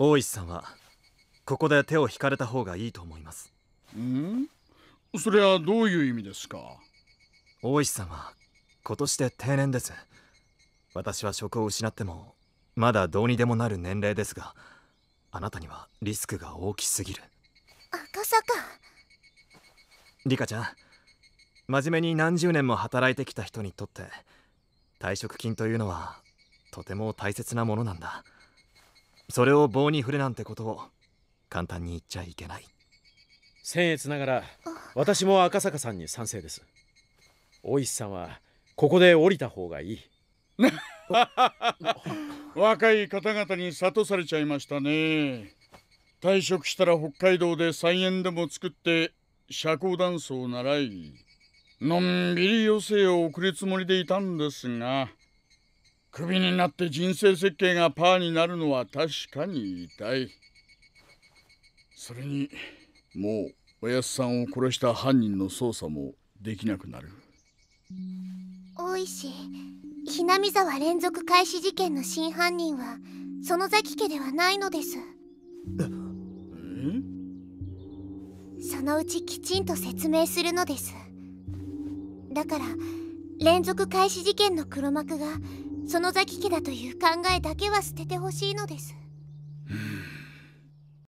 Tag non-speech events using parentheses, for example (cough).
大石さんはここで手を引かれた方がいいと思いますうんそれはどういう意味ですか大石さんは今年で定年です私は職を失ってもまだどうにでもなる年齢ですがあなたにはリスクが大きすぎる赤坂リカちゃん真面目に何十年も働いてきた人にとって退職金というのはとても大切なものなんだそれを棒に振れなんてことを簡単に言っちゃいけない僭越ながら私も赤坂さんに賛成です大石さんはここで降りた方がいい (laughs) 若い方々に諭されちゃいましたね退職したら北海道で菜園でも作って社交ダンスを習いのんびり余生を送るつもりでいたんですがクビになって人生設計がパーになるのは確かに痛いそれにもうおやっさんを殺した犯人の捜査もできなくなるいし、ひなみざわ連続開始事件の真犯人はの崎家ではないのですそのうちきちんと説明するのですだから連続開始事件の黒幕がその家だという考えだけは捨ててほしいのです。